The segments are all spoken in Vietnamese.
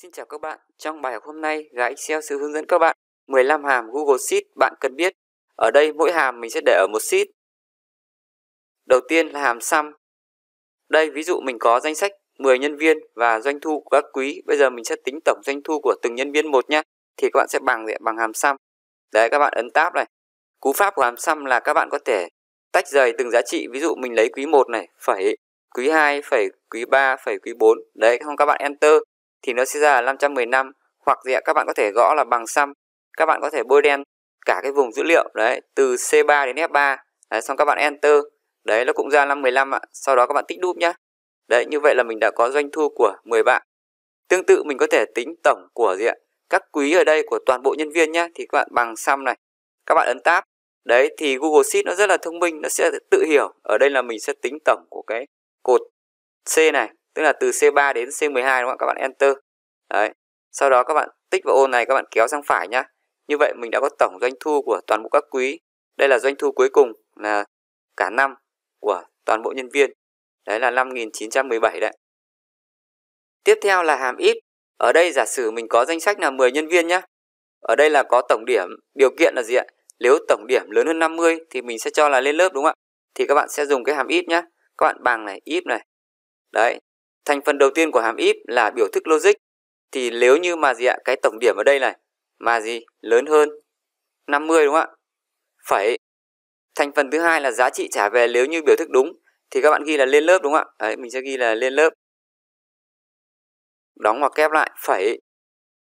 Xin chào các bạn, trong bài học hôm nay gái Excel sẽ hướng dẫn các bạn 15 hàm Google Sheet bạn cần biết. Ở đây mỗi hàm mình sẽ để ở một sheet. Đầu tiên là hàm sum. Đây ví dụ mình có danh sách 10 nhân viên và doanh thu của các quý. Bây giờ mình sẽ tính tổng doanh thu của từng nhân viên một nhé. Thì các bạn sẽ bằng bằng hàm sum. Đấy các bạn ấn tab này. Cú pháp của hàm sum là các bạn có thể tách rời từng giá trị. Ví dụ mình lấy quý 1 này, phẩy quý 2, phẩy quý 3, phẩy quý 4. Đấy, không các bạn enter thì nó sẽ ra là 515 hoặc gì ạ các bạn có thể gõ là bằng xăm các bạn có thể bôi đen cả cái vùng dữ liệu đấy từ C3 đến F3 đấy, xong các bạn enter đấy nó cũng ra 515 ạ sau đó các bạn tích đúp nhá đấy như vậy là mình đã có doanh thu của 10 bạn tương tự mình có thể tính tổng của gì ạ các quý ở đây của toàn bộ nhân viên nhá thì các bạn bằng xăm này các bạn ấn tab đấy thì Google Sheet nó rất là thông minh nó sẽ tự hiểu ở đây là mình sẽ tính tổng của cái cột C này tức là từ C3 đến C12 đúng không ạ các bạn enter đấy sau đó các bạn tích vào ô này các bạn kéo sang phải nhá như vậy mình đã có tổng doanh thu của toàn bộ các quý đây là doanh thu cuối cùng là cả năm của toàn bộ nhân viên đấy là 5.917 đấy tiếp theo là hàm ít ở đây giả sử mình có danh sách là 10 nhân viên nhá ở đây là có tổng điểm điều kiện là gì ạ nếu tổng điểm lớn hơn 50 thì mình sẽ cho là lên lớp đúng không ạ thì các bạn sẽ dùng cái hàm ít nhá các bạn bằng này ít này đấy Thành phần đầu tiên của hàm if là biểu thức logic. Thì nếu như mà gì ạ, cái tổng điểm ở đây này, mà gì, lớn hơn 50 đúng không ạ? Phải. Thành phần thứ hai là giá trị trả về nếu như biểu thức đúng. Thì các bạn ghi là lên lớp đúng không ạ? Đấy, mình sẽ ghi là lên lớp. Đóng hoặc kép lại, phải.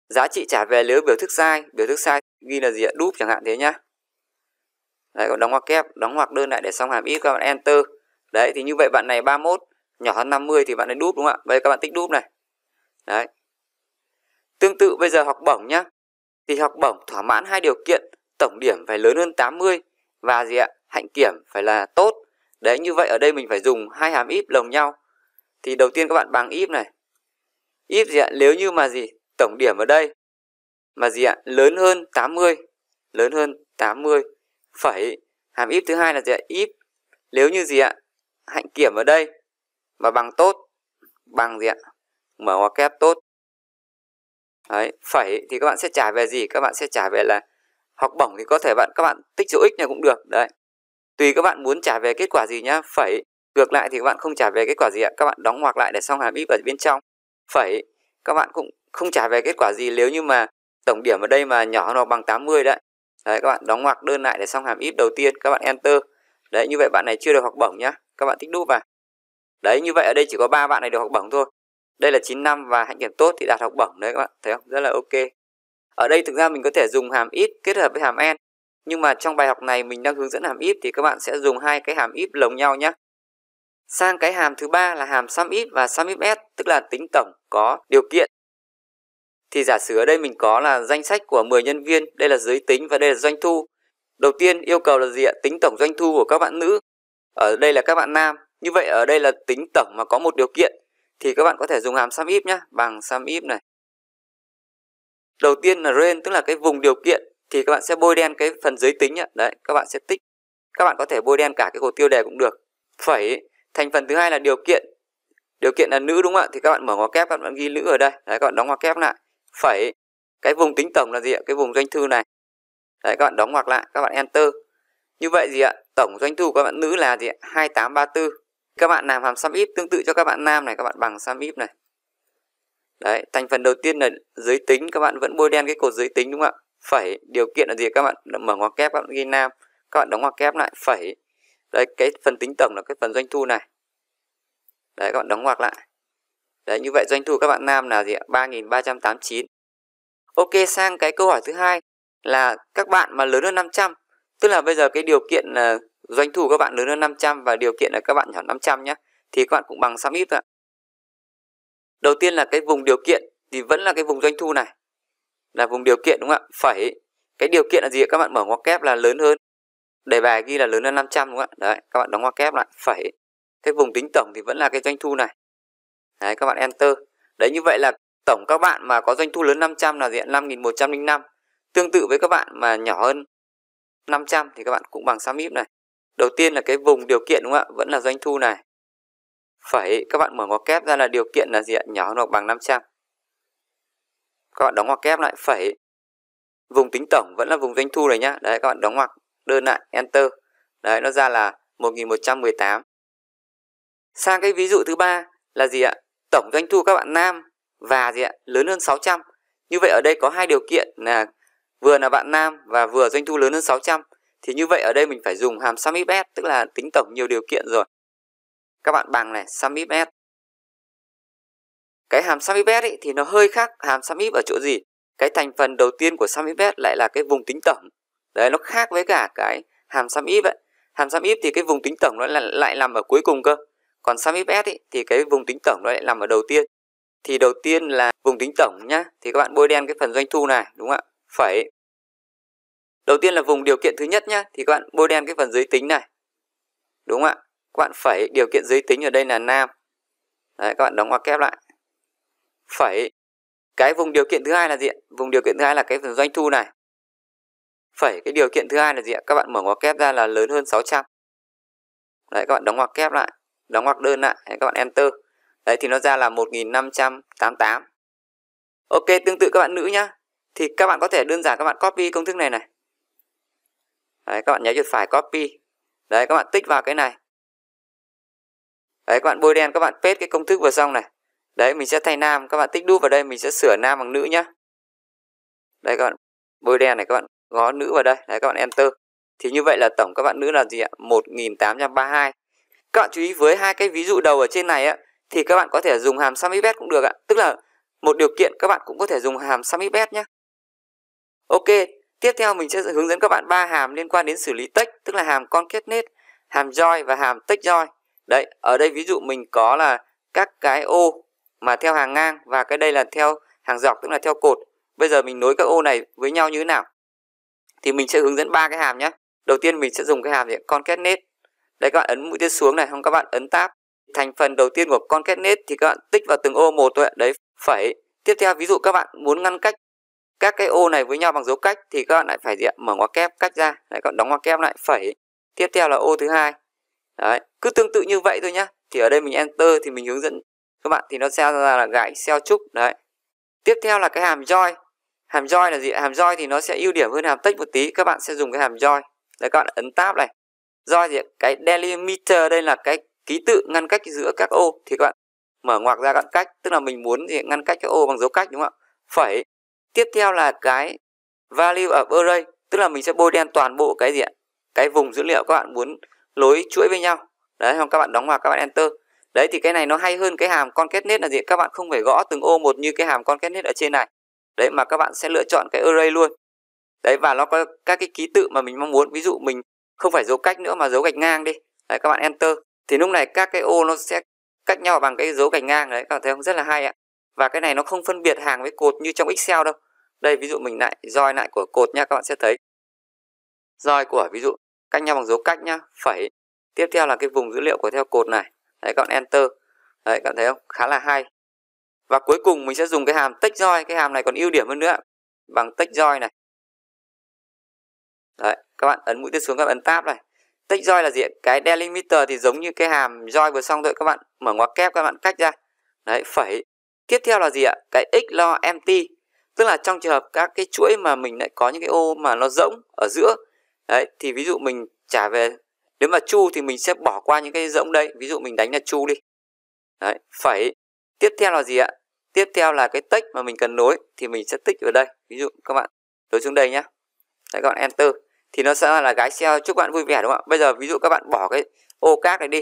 Giá trị trả về nếu biểu thức sai, biểu thức sai ghi là gì ạ? Đúp chẳng hạn thế nhá. Đấy, đóng hoặc kép, đóng hoặc đơn lại để xong hàm if các bạn enter. Đấy, thì như vậy bạn này 31 nhỏ hơn 50 thì bạn ấy đúp đúng không ạ bây giờ các bạn tích đúp này đấy tương tự bây giờ học bổng nhá thì học bổng thỏa mãn hai điều kiện tổng điểm phải lớn hơn 80 và gì ạ hạnh kiểm phải là tốt đấy như vậy ở đây mình phải dùng hai hàm if lồng nhau thì đầu tiên các bạn bằng if này if gì ạ nếu như mà gì tổng điểm ở đây mà gì ạ lớn hơn 80 lớn hơn 80 phẩy hàm if thứ hai là gì ạ if nếu như gì ạ hạnh kiểm ở đây và bằng tốt bằng gì ạ mở ngoặc kép tốt đấy phẩy thì các bạn sẽ trả về gì các bạn sẽ trả về là học bổng thì có thể bạn các bạn tích số x này cũng được đấy tùy các bạn muốn trả về kết quả gì nhá phẩy ngược lại thì các bạn không trả về kết quả gì ạ các bạn đóng ngoặc lại để xong hàm ít ở bên trong phẩy các bạn cũng không trả về kết quả gì nếu như mà tổng điểm ở đây mà nhỏ hơn hoặc bằng 80 đấy đấy các bạn đóng ngoặc đơn lại để xong hàm ít đầu tiên các bạn enter đấy như vậy bạn này chưa được học bổng nhá các bạn tích đúp vào đấy như vậy ở đây chỉ có ba bạn này được học bổng thôi đây là năm và hạnh kiểm tốt thì đạt học bổng đấy các bạn thấy không rất là ok ở đây thực ra mình có thể dùng hàm ít kết hợp với hàm en nhưng mà trong bài học này mình đang hướng dẫn hàm if thì các bạn sẽ dùng hai cái hàm if lồng nhau nhé. Sang cái hàm thứ ba là hàm sum if và sum if s tức là tính tổng có điều kiện. Thì giả sử ở đây mình có là danh sách của 10 nhân viên, đây là giới tính và đây là doanh thu. Đầu tiên yêu cầu là gì ạ? Tính tổng doanh thu của các bạn nữ. Ở đây là các bạn nam như vậy ở đây là tính tổng mà có một điều kiện thì các bạn có thể dùng hàm sum if nhé, bằng sum if này. Đầu tiên là range tức là cái vùng điều kiện thì các bạn sẽ bôi đen cái phần giới tính nhá. Đấy, các bạn sẽ tích. Các bạn có thể bôi đen cả cái cột tiêu đề cũng được. Phẩy, thành phần thứ hai là điều kiện. Điều kiện là nữ đúng không ạ? Thì các bạn mở ngoặc kép các bạn ghi nữ ở đây. Đấy các bạn đóng ngoặc kép lại. Phẩy, cái vùng tính tổng là gì ạ? Cái vùng doanh thu này. Đấy các bạn đóng ngoặc lại, các bạn enter. Như vậy gì ạ? Tổng doanh thu của các bạn nữ là gì ạ? 2834 các bạn làm hàm sum if tương tự cho các bạn nam này các bạn bằng sum if này đấy thành phần đầu tiên là giới tính các bạn vẫn bôi đen cái cột giới tính đúng không ạ phẩy điều kiện là gì các bạn mở ngoặc kép các bạn ghi nam các bạn đóng ngoặc kép lại phẩy đây cái phần tính tổng là cái phần doanh thu này đấy các bạn đóng ngoặc lại đấy như vậy doanh thu các bạn nam là gì ạ ba nghìn ba trăm tám chín ok sang cái câu hỏi thứ hai là các bạn mà lớn hơn 500 tức là bây giờ cái điều kiện là ờ, doanh thu các bạn lớn hơn 500 và điều kiện là các bạn nhỏ 500 nhé thì các bạn cũng bằng sum if ạ đầu tiên là cái vùng điều kiện thì vẫn là cái vùng doanh thu này là vùng điều kiện đúng không ạ Phải cái điều kiện là gì các bạn mở ngoặc kép là lớn hơn đề bài ghi là lớn hơn 500 đúng không ạ đấy các bạn đóng ngoặc kép lại Phải cái vùng tính tổng thì vẫn là cái doanh thu này đấy các bạn enter đấy như vậy là tổng các bạn mà có doanh thu lớn 500 là diện 5105 tương tự với các bạn mà nhỏ hơn 500 thì các bạn cũng bằng sum if này Đầu tiên là cái vùng điều kiện đúng không ạ? Vẫn là doanh thu này. phải các bạn mở ngoặc kép ra là điều kiện là gì ạ? Nhỏ hơn hoặc bằng 500. Các bạn đóng ngoặc kép lại, phẩy. Vùng tính tổng vẫn là vùng doanh thu này nhá. Đấy, các bạn đóng ngoặc đơn lại, enter. Đấy, nó ra là 1118. Sang cái ví dụ thứ ba là gì ạ? Tổng doanh thu các bạn nam và gì ạ? Lớn hơn 600. Như vậy ở đây có hai điều kiện là vừa là bạn nam và vừa doanh thu lớn hơn 600 thì như vậy ở đây mình phải dùng hàm sum s tức là tính tổng nhiều điều kiện rồi các bạn bằng này sum s cái hàm sum s thì nó hơi khác hàm sum ở chỗ gì cái thành phần đầu tiên của sum s lại là cái vùng tính tổng đấy nó khác với cả cái hàm sum if ấy hàm sum thì cái vùng tính tổng nó lại, lại nằm ở cuối cùng cơ còn sum s thì cái vùng tính tổng nó lại nằm ở đầu tiên thì đầu tiên là vùng tính tổng nhá thì các bạn bôi đen cái phần doanh thu này đúng không ạ phẩy Đầu tiên là vùng điều kiện thứ nhất nhá, thì các bạn bôi đen cái phần giới tính này. Đúng không ạ? Các bạn phẩy điều kiện giới tính ở đây là nam. Đấy, các bạn đóng ngoặc kép lại. Phẩy. Cái vùng điều kiện thứ hai là gì Vùng điều kiện thứ hai là cái phần doanh thu này. Phẩy cái điều kiện thứ hai là gì Các bạn mở ngoặc kép ra là lớn hơn 600. Đấy, các bạn đóng ngoặc kép lại, đóng ngoặc đơn lại, Đấy, các bạn enter. Đấy thì nó ra là 1588. Ok, tương tự các bạn nữ nhá. Thì các bạn có thể đơn giản các bạn copy công thức này này đấy các bạn nhớ chuột phải copy đấy các bạn tích vào cái này đấy các bạn bôi đen các bạn paste cái công thức vừa xong này đấy mình sẽ thay nam các bạn tích đúp vào đây mình sẽ sửa nam bằng nữ nhá đây các bạn bôi đen này các bạn gõ nữ vào đây đấy các bạn enter thì như vậy là tổng các bạn nữ là gì ạ 1832 các bạn chú ý với hai cái ví dụ đầu ở trên này á thì các bạn có thể dùng hàm samipet cũng được ạ tức là một điều kiện các bạn cũng có thể dùng hàm samipet nhé ok Tiếp theo mình sẽ hướng dẫn các bạn ba hàm liên quan đến xử lý tách, tức là hàm concatenate, hàm join và hàm tách join. Đấy, ở đây ví dụ mình có là các cái ô mà theo hàng ngang và cái đây là theo hàng dọc tức là theo cột. Bây giờ mình nối các ô này với nhau như thế nào? Thì mình sẽ hướng dẫn ba cái hàm nhé. Đầu tiên mình sẽ dùng cái hàm concatenate. Đây các bạn ấn mũi tên xuống này, không các bạn ấn tab. Thành phần đầu tiên của concatenate thì các bạn tích vào từng ô một thôi ạ. Đấy, phẩy. Tiếp theo ví dụ các bạn muốn ngăn cách các cái ô này với nhau bằng dấu cách thì các bạn lại phải diện mở ngoặc kép cách ra lại còn đóng ngoặc kép lại phẩy tiếp theo là ô thứ hai đấy cứ tương tự như vậy thôi nhá thì ở đây mình enter thì mình hướng dẫn các bạn thì nó sẽ ra là gãy xeo trúc đấy tiếp theo là cái hàm join hàm join là gì hàm join thì nó sẽ ưu điểm hơn hàm tích một tí các bạn sẽ dùng cái hàm join đấy các bạn ấn tab này join thì cái delimiter đây là cái ký tự ngăn cách giữa các ô thì các bạn mở ngoặc ra các bạn cách tức là mình muốn gì ngăn cách các ô bằng dấu cách đúng không ạ phẩy tiếp theo là cái value ở array tức là mình sẽ bôi đen toàn bộ cái gì ạ cái vùng dữ liệu các bạn muốn lối chuỗi với nhau đấy không các bạn đóng vào các bạn enter đấy thì cái này nó hay hơn cái hàm con kết concatenate là gì các bạn không phải gõ từng ô một như cái hàm con kết concatenate ở trên này đấy mà các bạn sẽ lựa chọn cái array luôn đấy và nó có các cái ký tự mà mình mong muốn ví dụ mình không phải dấu cách nữa mà dấu gạch ngang đi đấy các bạn enter thì lúc này các cái ô nó sẽ cách nhau bằng cái dấu gạch ngang đấy các bạn thấy không rất là hay ạ và cái này nó không phân biệt hàng với cột như trong excel đâu đây ví dụ mình lại roi lại của cột nha các bạn sẽ thấy roi của ví dụ cách nhau bằng dấu cách nhá phẩy tiếp theo là cái vùng dữ liệu của theo cột này đấy các bạn enter đấy các bạn thấy không khá là hay và cuối cùng mình sẽ dùng cái hàm tích roi cái hàm này còn ưu điểm hơn nữa bằng tích roi này đấy các bạn ấn mũi tên xuống các bạn ấn tab này tích roi là gì cái delimiter thì giống như cái hàm roi vừa xong thôi các bạn mở ngoặc kép các bạn cách ra đấy phẩy tiếp theo là gì ạ cái x lo empty tức là trong trường hợp các cái chuỗi mà mình lại có những cái ô mà nó rỗng ở giữa đấy thì ví dụ mình trả về nếu mà chu thì mình sẽ bỏ qua những cái rỗng đây ví dụ mình đánh là chu đi đấy phẩy tiếp theo là gì ạ tiếp theo là cái tích mà mình cần nối thì mình sẽ tích ở đây ví dụ các bạn đối xuống đây nhá đấy các bạn enter thì nó sẽ là gái xe chúc bạn vui vẻ đúng không ạ bây giờ ví dụ các bạn bỏ cái ô các này đi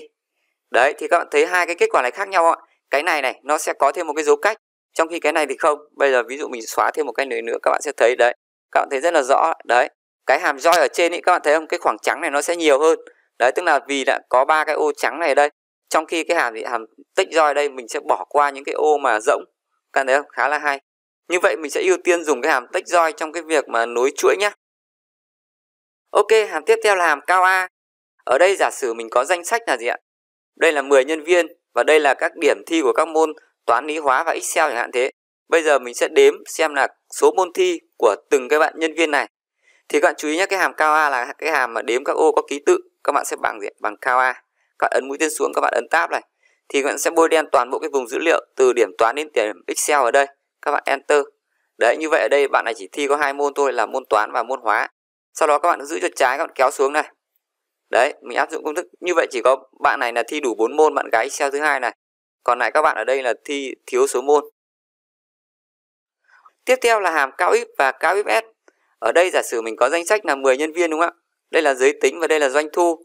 đấy thì các bạn thấy hai cái kết quả này khác nhau ạ cái này này nó sẽ có thêm một cái dấu cách trong khi cái này thì không bây giờ ví dụ mình xóa thêm một cái này nữa các bạn sẽ thấy đấy các bạn thấy rất là rõ đấy cái hàm roi ở trên ý các bạn thấy không cái khoảng trắng này nó sẽ nhiều hơn đấy tức là vì đã có ba cái ô trắng này đây trong khi cái hàm hàm tích roi đây mình sẽ bỏ qua những cái ô mà rỗng các bạn thấy không khá là hay như vậy mình sẽ ưu tiên dùng cái hàm tích roi trong cái việc mà nối chuỗi nhé. Ok, hàm tiếp theo là hàm cao A. Ở đây giả sử mình có danh sách là gì ạ? Đây là 10 nhân viên và đây là các điểm thi của các môn toán lý hóa và Excel chẳng hạn thế. Bây giờ mình sẽ đếm xem là số môn thi của từng cái bạn nhân viên này. Thì các bạn chú ý nhé, cái hàm cao A là cái hàm mà đếm các ô có ký tự. Các bạn sẽ bằng gì? Bằng cao A. Các bạn ấn mũi tên xuống, các bạn ấn tab này. Thì các bạn sẽ bôi đen toàn bộ cái vùng dữ liệu từ điểm toán đến điểm Excel ở đây. Các bạn Enter. Đấy, như vậy ở đây bạn này chỉ thi có hai môn thôi là môn toán và môn hóa. Sau đó các bạn giữ chuột trái, các bạn kéo xuống này. Đấy, mình áp dụng công thức. Như vậy chỉ có bạn này là thi đủ 4 môn, bạn gái Excel thứ hai này còn lại các bạn ở đây là thi thiếu số môn tiếp theo là hàm cao ít và cao ít s ở đây giả sử mình có danh sách là 10 nhân viên đúng không ạ đây là giới tính và đây là doanh thu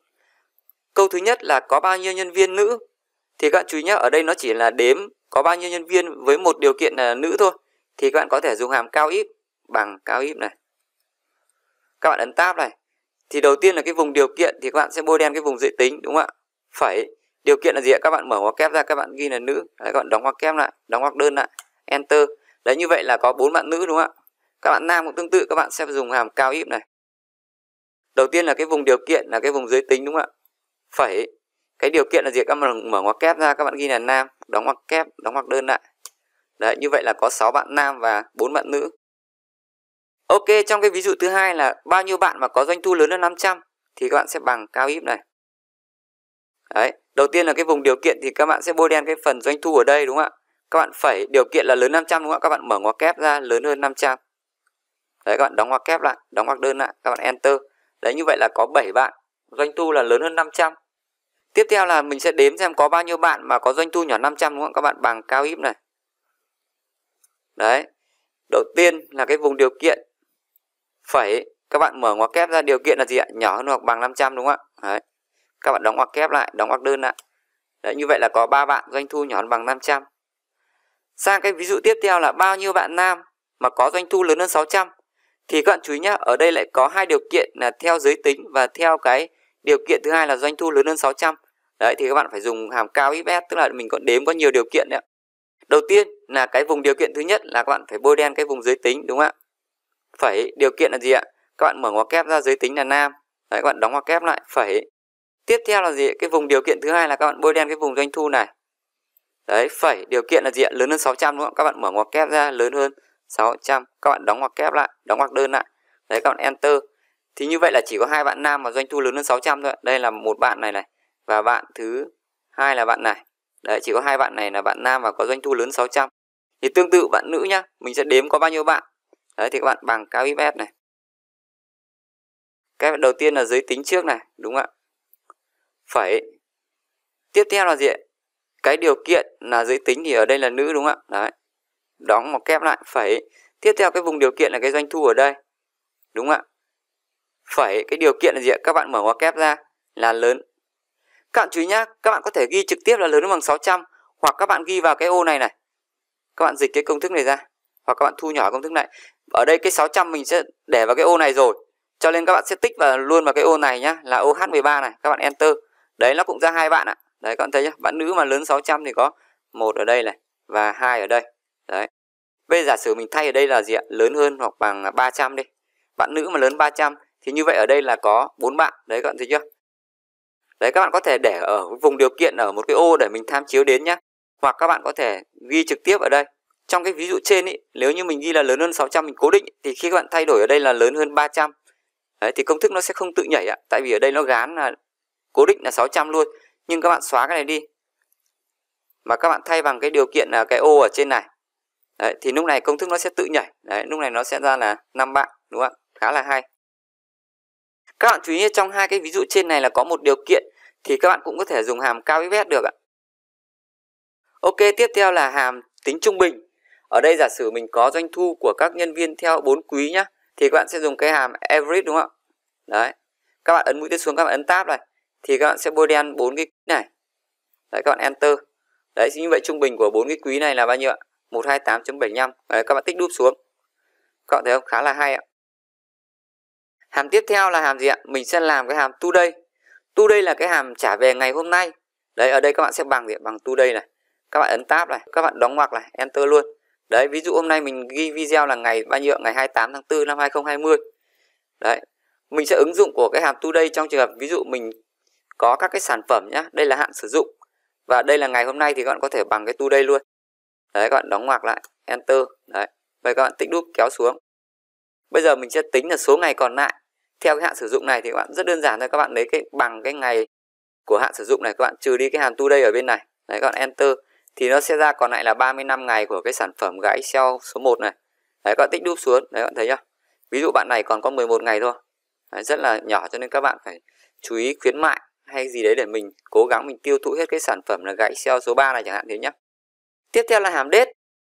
câu thứ nhất là có bao nhiêu nhân viên nữ thì các bạn chú ý nhé ở đây nó chỉ là đếm có bao nhiêu nhân viên với một điều kiện là nữ thôi thì các bạn có thể dùng hàm cao ít bằng cao ít này các bạn ấn tab này thì đầu tiên là cái vùng điều kiện thì các bạn sẽ bôi đen cái vùng giới tính đúng không ạ phải điều kiện là gì ạ các bạn mở ngoặc kép ra các bạn ghi là nữ các bạn đóng ngoặc kép lại đóng ngoặc đơn lại enter đấy như vậy là có bốn bạn nữ đúng không ạ các bạn nam cũng tương tự các bạn sẽ dùng hàm cao íp này đầu tiên là cái vùng điều kiện là cái vùng giới tính đúng không ạ phẩy cái điều kiện là gì các bạn mở ngoặc kép ra các bạn ghi là nam đóng ngoặc kép đóng ngoặc đơn lại đấy như vậy là có 6 bạn nam và bốn bạn nữ ok trong cái ví dụ thứ hai là bao nhiêu bạn mà có doanh thu lớn hơn 500 thì các bạn sẽ bằng cao íp này đấy Đầu tiên là cái vùng điều kiện thì các bạn sẽ bôi đen cái phần doanh thu ở đây đúng không ạ? Các bạn phải điều kiện là lớn 500 đúng không ạ? Các bạn mở ngoặc kép ra lớn hơn 500. Đấy các bạn đóng ngoặc kép lại, đóng ngoặc đơn lại, các bạn enter. Đấy như vậy là có 7 bạn, doanh thu là lớn hơn 500. Tiếp theo là mình sẽ đếm xem có bao nhiêu bạn mà có doanh thu nhỏ 500 đúng không? Các bạn bằng cao íp này. Đấy. Đầu tiên là cái vùng điều kiện phải các bạn mở ngoặc kép ra điều kiện là gì ạ? Nhỏ hơn hoặc bằng 500 đúng không ạ? Đấy các bạn đóng ngoặc kép lại đóng ngoặc đơn lại đấy như vậy là có ba bạn doanh thu nhỏ hơn bằng 500 sang cái ví dụ tiếp theo là bao nhiêu bạn nam mà có doanh thu lớn hơn 600 thì các bạn chú ý nhé ở đây lại có hai điều kiện là theo giới tính và theo cái điều kiện thứ hai là doanh thu lớn hơn 600 đấy thì các bạn phải dùng hàm cao ít tức là mình còn đếm có nhiều điều kiện đấy đầu tiên là cái vùng điều kiện thứ nhất là các bạn phải bôi đen cái vùng giới tính đúng không ạ phẩy điều kiện là gì ạ các bạn mở ngoặc kép ra giới tính là nam đấy các bạn đóng ngoặc kép lại phẩy tiếp theo là gì cái vùng điều kiện thứ hai là các bạn bôi đen cái vùng doanh thu này đấy phẩy điều kiện là gì lớn hơn 600 đúng không các bạn mở ngoặc kép ra lớn hơn 600 các bạn đóng ngoặc kép lại đóng ngoặc đơn lại đấy các bạn enter thì như vậy là chỉ có hai bạn nam mà doanh thu lớn hơn 600 thôi đây là một bạn này này và bạn thứ hai là bạn này đấy chỉ có hai bạn này là bạn nam và có doanh thu lớn 600 thì tương tự bạn nữ nhá mình sẽ đếm có bao nhiêu bạn đấy thì các bạn bằng KXS này cái đầu tiên là giới tính trước này đúng không ạ phẩy tiếp theo là gì cái điều kiện là giới tính thì ở đây là nữ đúng không ạ đấy đóng một kép lại phẩy tiếp theo cái vùng điều kiện là cái doanh thu ở đây đúng không ạ phẩy cái điều kiện là gì các bạn mở ngoặc kép ra là lớn các bạn chú ý nhá các bạn có thể ghi trực tiếp là lớn bằng 600 hoặc các bạn ghi vào cái ô này này các bạn dịch cái công thức này ra hoặc các bạn thu nhỏ công thức này ở đây cái 600 mình sẽ để vào cái ô này rồi cho nên các bạn sẽ tích vào luôn vào cái ô này nhá là ô H13 này các bạn enter đấy nó cũng ra hai bạn ạ đấy các bạn thấy chưa? bạn nữ mà lớn 600 thì có một ở đây này và hai ở đây đấy bây giờ giả sử mình thay ở đây là gì ạ lớn hơn hoặc bằng 300 đi bạn nữ mà lớn 300 thì như vậy ở đây là có bốn bạn đấy các bạn thấy chưa đấy các bạn có thể để ở vùng điều kiện ở một cái ô để mình tham chiếu đến nhé hoặc các bạn có thể ghi trực tiếp ở đây trong cái ví dụ trên ý, nếu như mình ghi là lớn hơn 600 mình cố định thì khi các bạn thay đổi ở đây là lớn hơn 300 đấy, thì công thức nó sẽ không tự nhảy ạ tại vì ở đây nó gán là cố định là 600 luôn nhưng các bạn xóa cái này đi mà các bạn thay bằng cái điều kiện là cái ô ở trên này đấy, thì lúc này công thức nó sẽ tự nhảy đấy lúc này nó sẽ ra là năm bạn đúng không ạ khá là hay các bạn chú ý trong hai cái ví dụ trên này là có một điều kiện thì các bạn cũng có thể dùng hàm cao vét được ạ ok tiếp theo là hàm tính trung bình ở đây giả sử mình có doanh thu của các nhân viên theo bốn quý nhá thì các bạn sẽ dùng cái hàm average đúng không ạ đấy các bạn ấn mũi tên xuống các bạn ấn tab này thì các bạn sẽ bôi đen bốn cái quý này đấy các bạn enter đấy như vậy trung bình của bốn cái quý này là bao nhiêu ạ 128.75 đấy các bạn tích đúp xuống các bạn thấy không khá là hay ạ hàm tiếp theo là hàm gì ạ mình sẽ làm cái hàm today today là cái hàm trả về ngày hôm nay đấy ở đây các bạn sẽ bằng gì ạ, bằng today này các bạn ấn tab này các bạn đóng ngoặc này enter luôn đấy ví dụ hôm nay mình ghi video là ngày bao nhiêu ngày 28 tháng 4 năm 2020 đấy mình sẽ ứng dụng của cái hàm today trong trường hợp ví dụ mình có các cái sản phẩm nhá đây là hạn sử dụng và đây là ngày hôm nay thì các bạn có thể bằng cái tu đây luôn đấy các bạn đóng ngoặc lại enter đấy vậy các bạn tích đúp kéo xuống bây giờ mình sẽ tính là số ngày còn lại theo cái hạn sử dụng này thì các bạn rất đơn giản thôi các bạn lấy cái bằng cái ngày của hạn sử dụng này các bạn trừ đi cái hàm đây ở bên này đấy các bạn enter thì nó sẽ ra còn lại là 35 ngày của cái sản phẩm gãy Excel số 1 này đấy các bạn tích đúp xuống đấy các bạn thấy nhá ví dụ bạn này còn có 11 ngày thôi đấy, rất là nhỏ cho nên các bạn phải chú ý khuyến mại hay gì đấy để mình cố gắng mình tiêu thụ hết cái sản phẩm là gãy xeo số 3 này chẳng hạn thế nhé. Tiếp theo là hàm đết,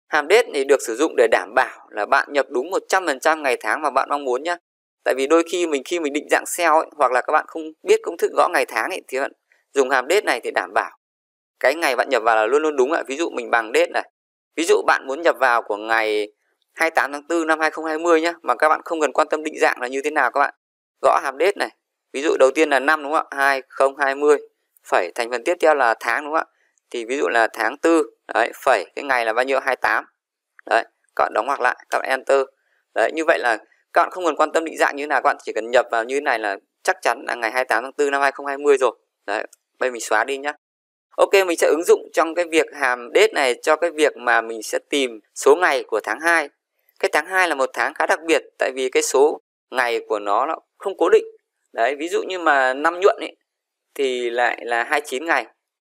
Hàm đết thì được sử dụng để đảm bảo là bạn nhập đúng 100% ngày tháng mà bạn mong muốn nhé. Tại vì đôi khi mình khi mình định dạng SEO ấy, hoặc là các bạn không biết công thức gõ ngày tháng ấy, thì bạn dùng hàm đết này thì đảm bảo cái ngày bạn nhập vào là luôn luôn đúng ạ. Ví dụ mình bằng đết này. Ví dụ bạn muốn nhập vào của ngày 28 tháng 4 năm 2020 nhé mà các bạn không cần quan tâm định dạng là như thế nào các bạn. Gõ hàm đết này ví dụ đầu tiên là năm đúng không ạ 2020 phẩy thành phần tiếp theo là tháng đúng không ạ thì ví dụ là tháng tư đấy phẩy cái ngày là bao nhiêu 28 đấy các bạn đóng ngoặc lại các bạn enter đấy như vậy là các bạn không cần quan tâm định dạng như thế nào các bạn chỉ cần nhập vào như thế này là chắc chắn là ngày 28 tháng 4 năm 2020 rồi đấy bây mình xóa đi nhá Ok mình sẽ ứng dụng trong cái việc hàm date này cho cái việc mà mình sẽ tìm số ngày của tháng 2 cái tháng 2 là một tháng khá đặc biệt tại vì cái số ngày của nó nó không cố định đấy ví dụ như mà năm nhuận ấy thì lại là 29 ngày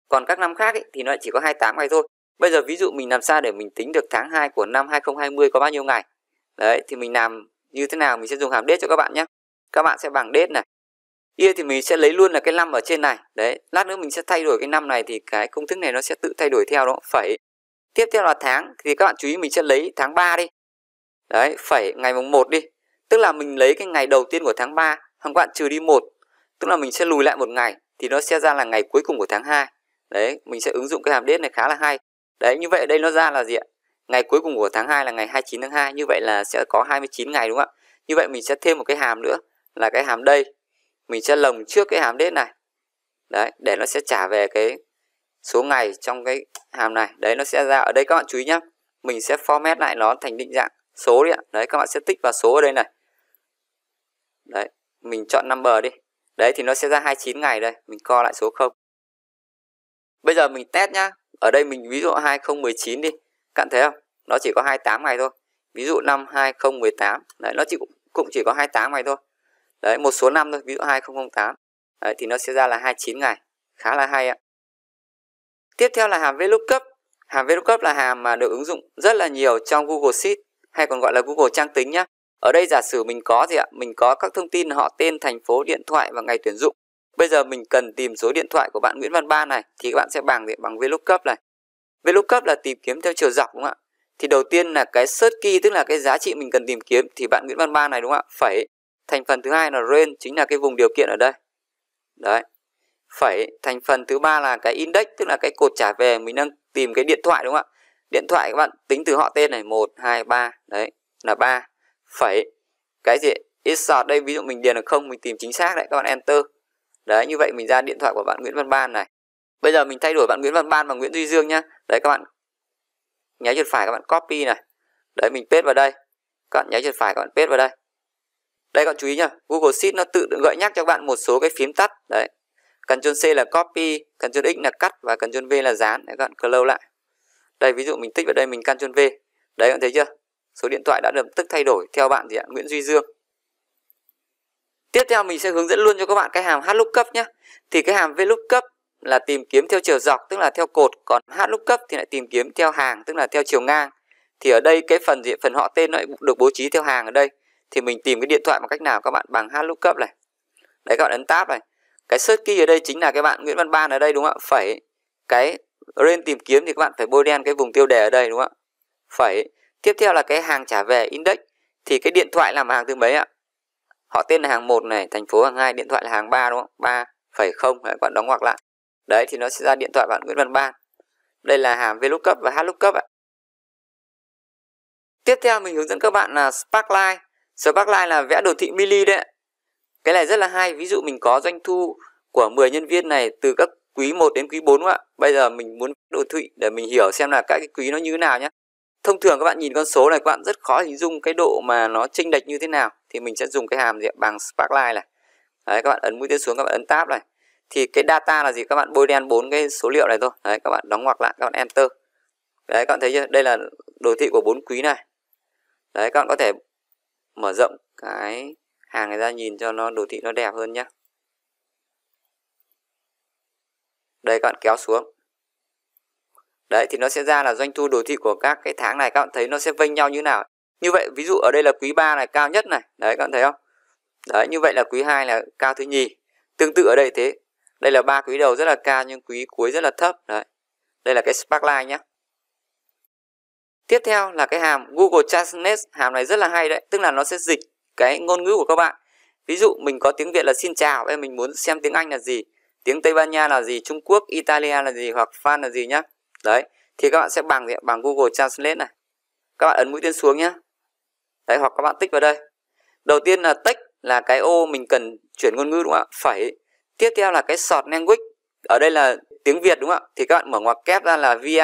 còn các năm khác ấy, thì nó lại chỉ có 28 ngày thôi bây giờ ví dụ mình làm sao để mình tính được tháng 2 của năm 2020 có bao nhiêu ngày đấy thì mình làm như thế nào mình sẽ dùng hàm date cho các bạn nhé các bạn sẽ bằng date này year thì mình sẽ lấy luôn là cái năm ở trên này đấy lát nữa mình sẽ thay đổi cái năm này thì cái công thức này nó sẽ tự thay đổi theo đó phẩy tiếp theo là tháng thì các bạn chú ý mình sẽ lấy tháng 3 đi đấy phẩy ngày mùng 1 đi tức là mình lấy cái ngày đầu tiên của tháng 3 các bạn trừ đi một tức là mình sẽ lùi lại một ngày thì nó sẽ ra là ngày cuối cùng của tháng 2. Đấy, mình sẽ ứng dụng cái hàm đết này khá là hay. Đấy, như vậy ở đây nó ra là gì ạ? Ngày cuối cùng của tháng 2 là ngày 29 tháng 2, như vậy là sẽ có 29 ngày đúng không ạ? Như vậy mình sẽ thêm một cái hàm nữa là cái hàm đây. Mình sẽ lồng trước cái hàm đết này. Đấy, để nó sẽ trả về cái số ngày trong cái hàm này. Đấy, nó sẽ ra ở đây các bạn chú ý nhé. Mình sẽ format lại nó thành định dạng số đi ạ. Đấy, các bạn sẽ tích vào số ở đây này. Đấy, mình chọn number đi đấy thì nó sẽ ra 29 ngày đây mình co lại số 0 bây giờ mình test nhá ở đây mình ví dụ 2019 đi các bạn thấy không nó chỉ có 28 ngày thôi ví dụ năm 2018 đấy nó chỉ cũng chỉ có 28 ngày thôi đấy một số năm thôi ví dụ 2008 đấy, thì nó sẽ ra là 29 ngày khá là hay ạ tiếp theo là hàm VLOOKUP hàm VLOOKUP là hàm mà được ứng dụng rất là nhiều trong Google Sheet hay còn gọi là Google trang tính nhé ở đây giả sử mình có gì ạ? Mình có các thông tin họ tên, thành phố, điện thoại và ngày tuyển dụng. Bây giờ mình cần tìm số điện thoại của bạn Nguyễn Văn Ba này thì các bạn sẽ bằng gì? bằng VLOOKUP này. VLOOKUP là tìm kiếm theo chiều dọc đúng không ạ? Thì đầu tiên là cái search key tức là cái giá trị mình cần tìm kiếm thì bạn Nguyễn Văn Ba này đúng không ạ? Phẩy. Thành phần thứ hai là range chính là cái vùng điều kiện ở đây. Đấy. Phẩy, thành phần thứ ba là cái index tức là cái cột trả về mình đang tìm cái điện thoại đúng không ạ? Điện thoại các bạn tính từ họ tên này 1 2 3 đấy là 3 phẩy cái gì insert đây ví dụ mình điền là không mình tìm chính xác đấy các bạn enter đấy như vậy mình ra điện thoại của bạn Nguyễn Văn Ban này bây giờ mình thay đổi bạn Nguyễn Văn Ban bằng Nguyễn Duy Dương nhá đấy các bạn nháy chuột phải các bạn copy này đấy mình paste vào đây các bạn nháy chuột phải các bạn paste vào đây đây các bạn chú ý nhá Google Sheet nó tự gợi nhắc cho các bạn một số cái phím tắt đấy Ctrl C là copy Ctrl X là cắt và Ctrl V là dán để các bạn close lại đây ví dụ mình tích vào đây mình Ctrl V đấy các bạn thấy chưa Số điện thoại đã lập tức thay đổi theo bạn gì ạ? Nguyễn Duy Dương. Tiếp theo mình sẽ hướng dẫn luôn cho các bạn cái hàm HLOOKUP nhé. Thì cái hàm VLOOKUP là tìm kiếm theo chiều dọc tức là theo cột, còn HLOOKUP thì lại tìm kiếm theo hàng tức là theo chiều ngang. Thì ở đây cái phần gì phần họ tên lại được bố trí theo hàng ở đây. Thì mình tìm cái điện thoại bằng cách nào các bạn bằng HLOOKUP này. Đấy các bạn ấn tab này. Cái search key ở đây chính là cái bạn Nguyễn Văn Ban ở đây đúng không ạ? phải cái lên tìm kiếm thì các bạn phải bôi đen cái vùng tiêu đề ở đây đúng không ạ? phải tiếp theo là cái hàng trả về index thì cái điện thoại làm hàng thứ mấy ạ họ tên là hàng một này thành phố hàng hai điện thoại là hàng ba đúng không ba phẩy không bạn đóng ngoặc lại đấy thì nó sẽ ra điện thoại bạn Nguyễn Văn Ban đây là hàm VLOOKUP và HLOOKUP ạ tiếp theo mình hướng dẫn các bạn là Sparkline Sparkline là vẽ đồ thị mili đấy cái này rất là hay ví dụ mình có doanh thu của 10 nhân viên này từ các quý 1 đến quý 4 ạ bây giờ mình muốn đồ thị để mình hiểu xem là các cái quý nó như thế nào nhé thông thường các bạn nhìn con số này các bạn rất khó hình dung cái độ mà nó chênh lệch như thế nào thì mình sẽ dùng cái hàm gì bằng sparkline này đấy, các bạn ấn mũi tên xuống các bạn ấn tab này thì cái data là gì các bạn bôi đen bốn cái số liệu này thôi đấy các bạn đóng ngoặc lại các bạn enter đấy các bạn thấy chưa đây là đồ thị của bốn quý này đấy các bạn có thể mở rộng cái hàng này ra nhìn cho nó đồ thị nó đẹp hơn nhé đây các bạn kéo xuống Đấy thì nó sẽ ra là doanh thu đồ thị của các cái tháng này các bạn thấy nó sẽ vênh nhau như nào. Như vậy ví dụ ở đây là quý 3 này cao nhất này, đấy các bạn thấy không? Đấy như vậy là quý 2 là cao thứ nhì. Tương tự ở đây thế. Đây là ba quý đầu rất là cao nhưng quý cuối rất là thấp đấy. Đây là cái sparkline nhé. Tiếp theo là cái hàm Google Translate, hàm này rất là hay đấy, tức là nó sẽ dịch cái ngôn ngữ của các bạn. Ví dụ mình có tiếng Việt là xin chào, em mình muốn xem tiếng Anh là gì, tiếng Tây Ban Nha là gì, Trung Quốc, Italia là gì hoặc Fan là gì nhá đấy thì các bạn sẽ bằng gì? bằng Google Translate này các bạn ấn mũi tên xuống nhé đấy hoặc các bạn tích vào đây đầu tiên là tích là cái ô mình cần chuyển ngôn ngữ đúng không ạ phải tiếp theo là cái sort language ở đây là tiếng Việt đúng không ạ thì các bạn mở ngoặc kép ra là VI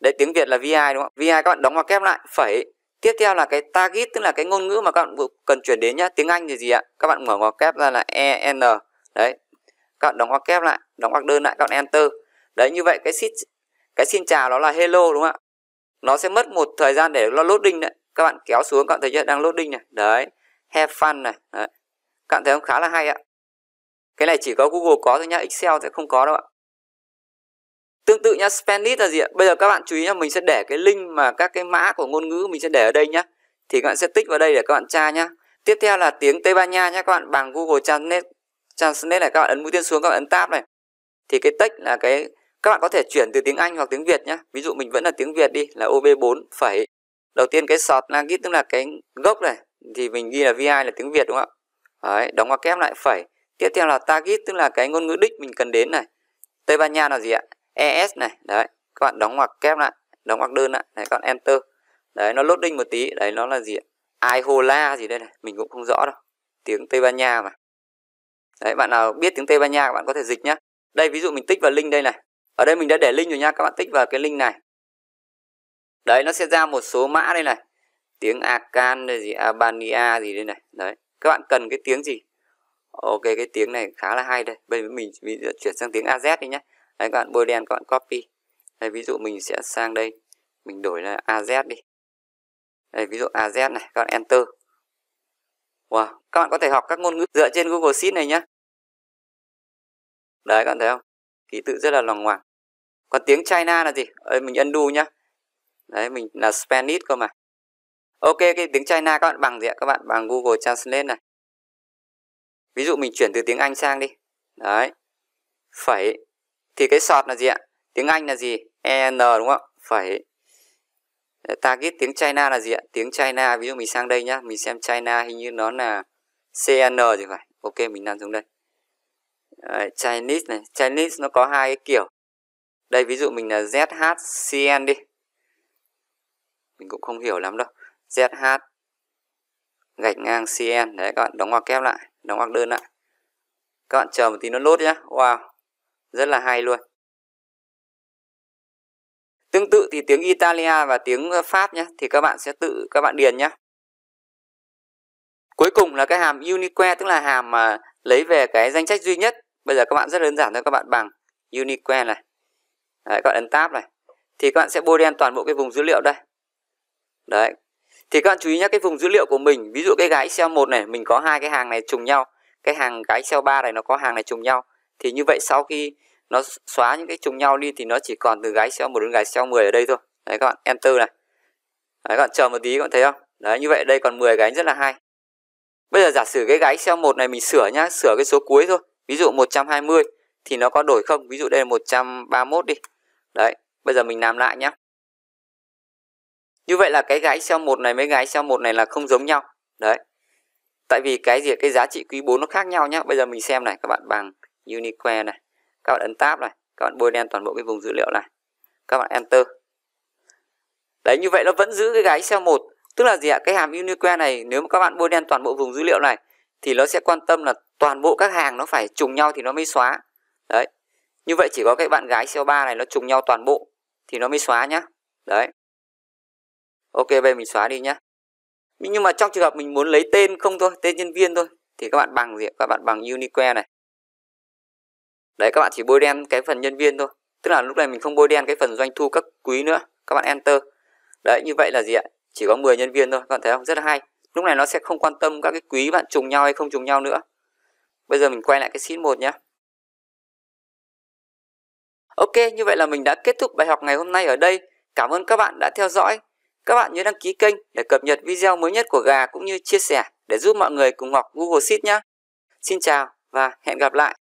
đấy tiếng Việt là VI đúng không ạ VI các bạn đóng ngoặc kép lại phải tiếp theo là cái target tức là cái ngôn ngữ mà các bạn cần chuyển đến nhá tiếng Anh thì gì ạ các bạn mở ngoặc kép ra là EN đấy các bạn đóng ngoặc kép lại đóng ngoặc đơn lại các bạn enter đấy như vậy cái sheet cái xin chào nó là hello đúng không ạ nó sẽ mất một thời gian để nó loading đấy các bạn kéo xuống các bạn thấy chưa đang loading này đấy have fun này đấy. các bạn thấy không khá là hay ạ cái này chỉ có google có thôi nhá excel sẽ không có đâu ạ tương tự nhá spanish là gì ạ bây giờ các bạn chú ý nhá mình sẽ để cái link mà các cái mã của ngôn ngữ mình sẽ để ở đây nhá thì các bạn sẽ tích vào đây để các bạn tra nhá tiếp theo là tiếng tây ban nha nhá các bạn bằng google translate translate này các bạn ấn mũi tên xuống các bạn ấn tab này thì cái text là cái các bạn có thể chuyển từ tiếng Anh hoặc tiếng Việt nhé. Ví dụ mình vẫn là tiếng Việt đi là OB4 phẩy. Đầu tiên cái sọt là git tức là cái gốc này thì mình ghi là VI là tiếng Việt đúng không ạ? Đấy, đóng ngoặc kép lại phẩy. Tiếp theo là target tức là cái ngôn ngữ đích mình cần đến này. Tây Ban Nha là gì ạ? ES này. Đấy, các bạn đóng ngoặc kép lại, đóng ngoặc đơn lại, đấy các bạn enter. Đấy nó loading một tí, đấy nó là gì ạ? Aihola gì đây này, mình cũng không rõ đâu. Tiếng Tây Ban Nha mà. Đấy, bạn nào biết tiếng Tây Ban Nha các bạn có thể dịch nhá. Đây ví dụ mình tích vào link đây này ở đây mình đã để link rồi nha các bạn tích vào cái link này đấy nó sẽ ra một số mã đây này tiếng akan đây gì albania gì đây này đấy các bạn cần cái tiếng gì ok cái tiếng này khá là hay đây bây giờ mình, mình chuyển sang tiếng az đi nhé đấy các bạn bôi đen các bạn copy đây ví dụ mình sẽ sang đây mình đổi là az đi đây ví dụ az này các bạn enter wow các bạn có thể học các ngôn ngữ dựa trên google sheet này nhé đấy các bạn thấy không ký tự rất là lòng ngoằng còn tiếng China là gì Ê, mình Ấn Độ nhá đấy mình là Spanish cơ mà ok cái tiếng China các bạn bằng gì ạ các bạn bằng Google Translate này ví dụ mình chuyển từ tiếng Anh sang đi đấy phẩy thì cái sọt là gì ạ tiếng Anh là gì en đúng không phẩy target tiếng China là gì ạ tiếng China ví dụ mình sang đây nhá mình xem China hình như nó là CN thì phải ok mình làm xuống đây Chinese này Chinese nó có hai cái kiểu đây ví dụ mình là ZHCN đi mình cũng không hiểu lắm đâu ZH gạch ngang CN đấy các bạn đóng ngoặc kép lại đóng ngoặc đơn lại các bạn chờ một tí nó lốt nhá wow rất là hay luôn tương tự thì tiếng Italia và tiếng Pháp nhé thì các bạn sẽ tự các bạn điền nhé cuối cùng là cái hàm unique tức là hàm mà lấy về cái danh sách duy nhất bây giờ các bạn rất đơn giản thôi các bạn bằng unique này Đấy, các bạn ấn tab này. Thì các bạn sẽ bôi đen toàn bộ cái vùng dữ liệu đây. Đấy. Thì các bạn chú ý nhé, cái vùng dữ liệu của mình, ví dụ cái gái Excel 1 này, mình có hai cái hàng này trùng nhau. Cái hàng cái Excel 3 này nó có hàng này trùng nhau. Thì như vậy sau khi nó xóa những cái trùng nhau đi thì nó chỉ còn từ gái Excel 1 đến gái Excel 10 ở đây thôi. Đấy các bạn enter này. Đấy các bạn chờ một tí các bạn thấy không? Đấy như vậy đây còn 10 gánh rất là hay. Bây giờ giả sử cái gái Excel 1 này mình sửa nhá, sửa cái số cuối thôi. Ví dụ 120 thì nó có đổi không? Ví dụ đây là 131 đi đấy bây giờ mình làm lại nhé như vậy là cái gái xeo một này với gái xeo một này là không giống nhau đấy tại vì cái gì cái giá trị quý 4 nó khác nhau nhé bây giờ mình xem này các bạn bằng Unique này các bạn ấn tab này các bạn bôi đen toàn bộ cái vùng dữ liệu này các bạn enter đấy như vậy nó vẫn giữ cái gái xeo một tức là gì ạ cái hàm Unique này nếu mà các bạn bôi đen toàn bộ vùng dữ liệu này thì nó sẽ quan tâm là toàn bộ các hàng nó phải trùng nhau thì nó mới xóa đấy như vậy chỉ có cái bạn gái CO3 này nó trùng nhau toàn bộ thì nó mới xóa nhá đấy ok bây mình xóa đi nhá nhưng mà trong trường hợp mình muốn lấy tên không thôi tên nhân viên thôi thì các bạn bằng gì các bạn bằng Unique này đấy các bạn chỉ bôi đen cái phần nhân viên thôi tức là lúc này mình không bôi đen cái phần doanh thu các quý nữa các bạn enter đấy như vậy là gì ạ chỉ có 10 nhân viên thôi các bạn thấy không rất là hay lúc này nó sẽ không quan tâm các cái quý bạn trùng nhau hay không trùng nhau nữa bây giờ mình quay lại cái sheet một nhé Ok, như vậy là mình đã kết thúc bài học ngày hôm nay ở đây. Cảm ơn các bạn đã theo dõi. Các bạn nhớ đăng ký kênh để cập nhật video mới nhất của gà cũng như chia sẻ để giúp mọi người cùng học Google Sheet nhé. Xin chào và hẹn gặp lại.